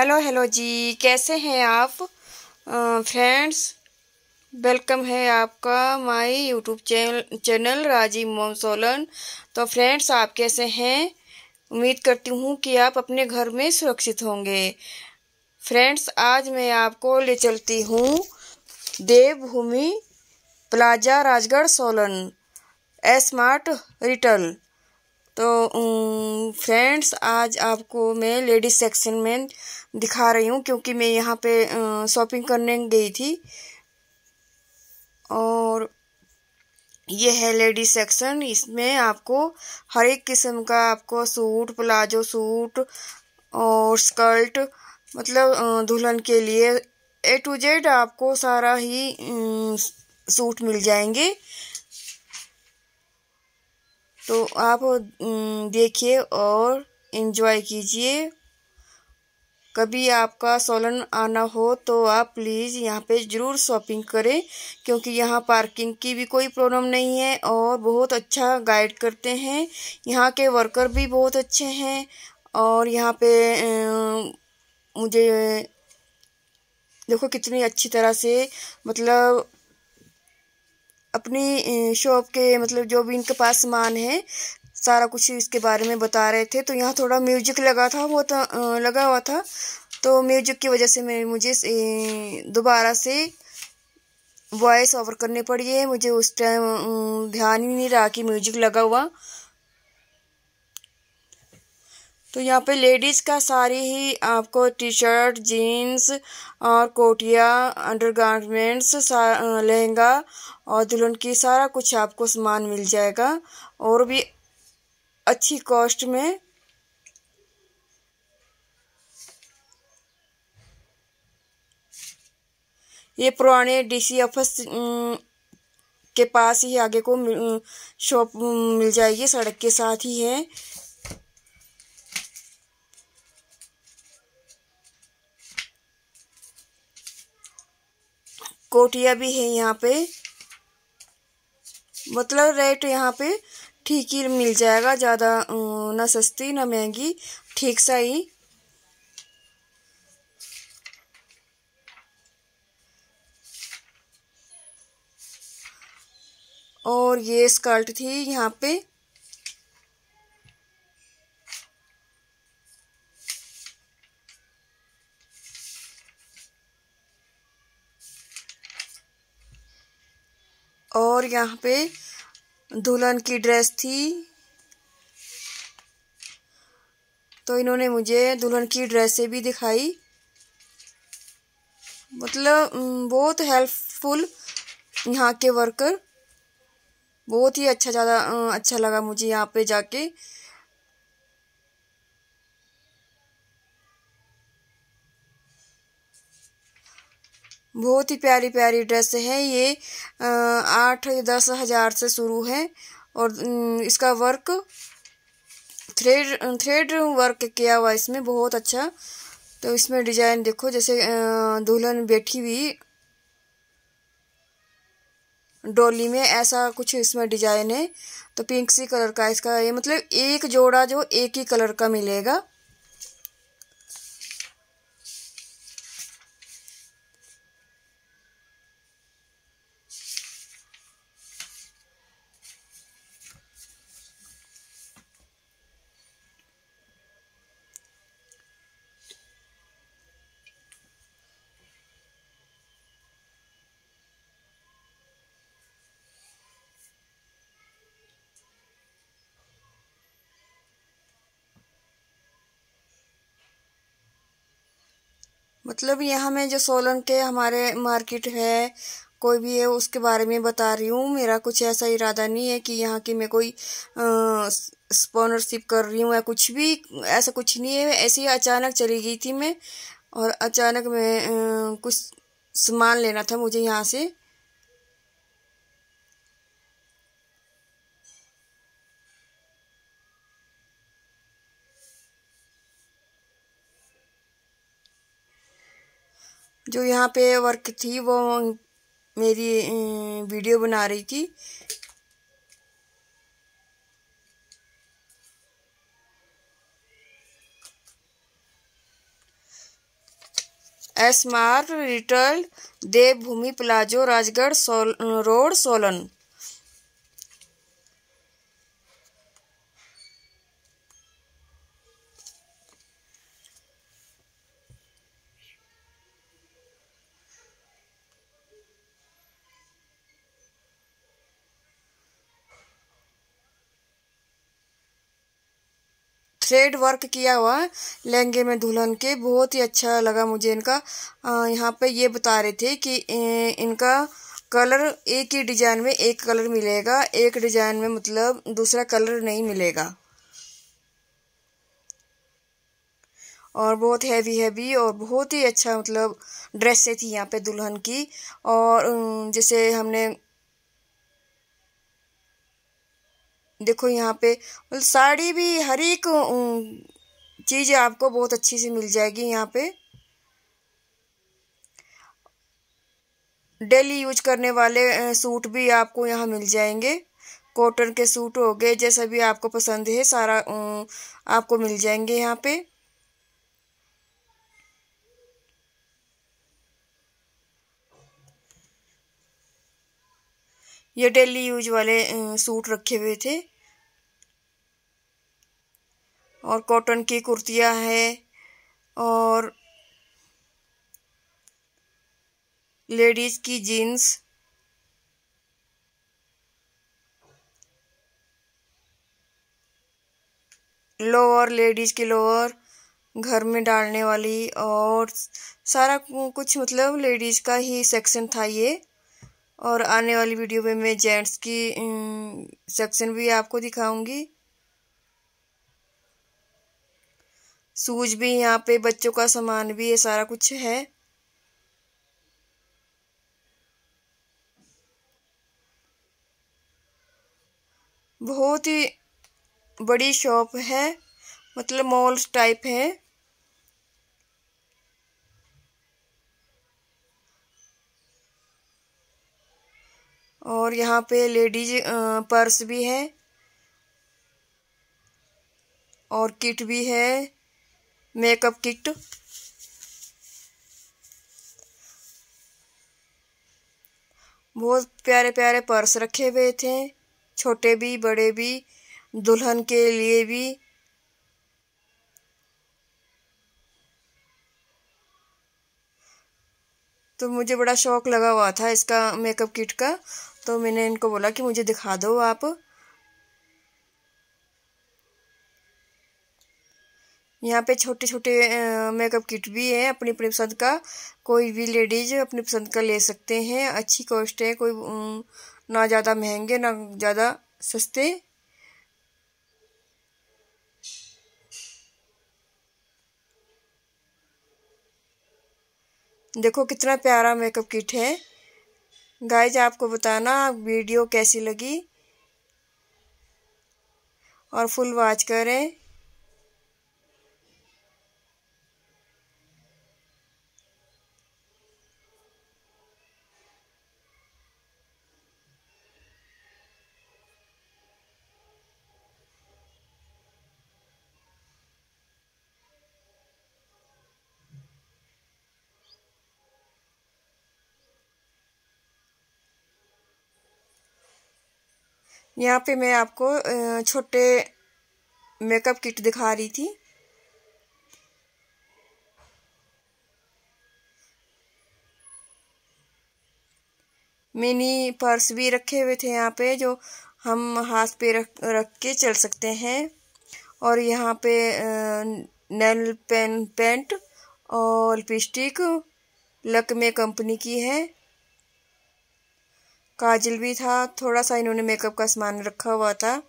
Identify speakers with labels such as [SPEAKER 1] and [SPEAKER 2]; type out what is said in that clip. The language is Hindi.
[SPEAKER 1] हेलो हेलो जी कैसे हैं आप फ्रेंड्स वेलकम है आपका my YouTube channel channel Rajiv mom Solan तो फ्रेंड्स आप कैसे हैं उम्मीद करती हूँ कि आप अपने घर में सुरक्षित होंगे फ्रेंड्स आज मैं आपको ले चलती हूँ Devbhoomi plaza Rajgarh Solan smart retail तो फ्रेंड्स आज आपको मैं लेडीज सेक्शन में दिखा रही हूँ क्योंकि मैं यहाँ पे शॉपिंग करने गई थी और ये है लेडीज सेक्शन इसमें आपको हर एक किस्म का आपको सूट प्लाजो सूट और स्कर्ट मतलब दुल्हन के लिए ए टू जेड आपको सारा ही सूट मिल जाएंगे तो आप देखिए और इन्जॉय कीजिए कभी आपका सोलन आना हो तो आप प्लीज़ यहाँ पे ज़रूर शॉपिंग करें क्योंकि यहाँ पार्किंग की भी कोई प्रॉब्लम नहीं है और बहुत अच्छा गाइड करते हैं यहाँ के वर्कर भी बहुत अच्छे हैं और यहाँ पे मुझे देखो कितनी अच्छी तरह से मतलब अपनी शॉप के मतलब जो भी इनके पास सामान है सारा कुछ इसके बारे में बता रहे थे तो यहाँ थोड़ा म्यूजिक लगा था वो तो लगा हुआ था तो म्यूजिक की वजह से मैं मुझे दोबारा से वॉइस ओवर करने पड़ी है मुझे उस टाइम ध्यान ही नहीं रहा कि म्यूजिक लगा हुआ तो यहाँ पे लेडीज़ का सारी ही आपको टी शर्ट जीन्स और कोटिया अंडरगारमेंट्स लहंगा और दुल्हन की सारा कुछ आपको सामान मिल जाएगा और भी अच्छी कॉस्ट में ये पुराने डीसी ऑफिस के पास ही आगे को शॉप मिल जाएगी सड़क के साथ ही है कोटिया भी है यहाँ पे मतलब रेट यहाँ पे ठीक ही मिल जाएगा ज़्यादा ना सस्ती ना महंगी ठीक सा ही और ये स्कर्ट थी यहाँ पे और यहाँ पे दुल्हन की ड्रेस थी तो इन्होंने मुझे दुल्हन की ड्रेसें भी दिखाई मतलब बहुत हेल्पफुल यहाँ के वर्कर बहुत ही अच्छा ज़्यादा अच्छा लगा मुझे यहाँ पे जाके बहुत ही प्यारी प्यारी ड्रेस है ये आठ दस हज़ार से शुरू है और इसका वर्क थ्रेड थ्रेड वर्क किया हुआ इसमें बहुत अच्छा तो इसमें डिजाइन देखो जैसे दुल्हन बैठी हुई डोली में ऐसा कुछ इसमें डिजाइन है तो पिंक सी कलर का इसका ये मतलब एक जोड़ा जो एक ही कलर का मिलेगा मतलब यहाँ में जो सोलन के हमारे मार्केट है कोई भी है उसके बारे में बता रही हूँ मेरा कुछ ऐसा इरादा नहीं है कि यहाँ की मैं कोई स्पॉनरशिप कर रही हूँ या कुछ भी ऐसा कुछ नहीं है ऐसे ही अचानक चली गई थी मैं और अचानक मैं आ, कुछ सामान लेना था मुझे यहाँ से जो यहाँ पे वर्क थी वो मेरी वीडियो बना रही थी smart retail Devbhoomi plaza Rajgarh सोल, रोड सोलन थ्रेड वर्क किया हुआ लहंगे में दुल्हन के बहुत ही अच्छा लगा मुझे इनका यहाँ पे ये बता रहे थे कि इनका कलर एक ही डिजाइन में एक कलर मिलेगा एक डिजाइन में मतलब दूसरा कलर नहीं मिलेगा और बहुत हैवी हैवी और बहुत ही अच्छा मतलब ड्रेसें थी यहाँ पे दुल्हन की और जैसे हमने देखो यहाँ पे मतलब साड़ी भी हर एक चीज़ आपको बहुत अच्छी सी मिल जाएगी यहाँ पे डेली यूज करने वाले सूट भी आपको यहाँ मिल जाएंगे कॉटन के सूट हो गए जैसा भी आपको पसंद है सारा आपको मिल जाएंगे यहाँ पे ये डेली यूज वाले सूट रखे हुए थे और कॉटन की कुर्तियाँ है और लेडीज़ की जीन्स लोअर लेडीज़ की लोअर घर में डालने वाली और सारा कुछ मतलब लेडीज़ का ही सेक्शन था ये और आने वाली वीडियो में मैं जेंट्स की सेक्शन भी आपको दिखाऊंगी सूज भी यहाँ पे बच्चों का सामान भी ये सारा कुछ है बहुत ही बड़ी शॉप है मतलब मॉल्स टाइप है और यहाँ पे लेडीज पर्स भी है और किट भी है मेकअप किट बहुत प्यारे प्यारे पर्स रखे हुए थे छोटे भी बड़े भी दुल्हन के लिए भी तो मुझे बड़ा शौक लगा हुआ था इसका मेकअप किट का तो मैंने इनको बोला कि मुझे दिखा दो आप यहाँ पे छोटे छोटे मेकअप किट भी है अपनी अपनी पसंद का कोई भी लेडीज अपनी पसंद का ले सकते हैं अच्छी कॉस्ट है कोई ना ज़्यादा महंगे ना ज़्यादा सस्ते देखो कितना प्यारा मेकअप किट है गाइज आपको बताना वीडियो कैसी लगी और फुल वॉच करें यहाँ पे मैं आपको छोटे मेकअप किट दिखा रही थी मिनी पर्स भी रखे हुए थे यहाँ पे जो हम हाथ पे रख रख के चल सकते हैं और यहाँ पे नेल पेन पेंट और लिपस्टिक लकमे कंपनी की है काजल भी था थोड़ा सा इन्होंने मेकअप का सामान रखा हुआ था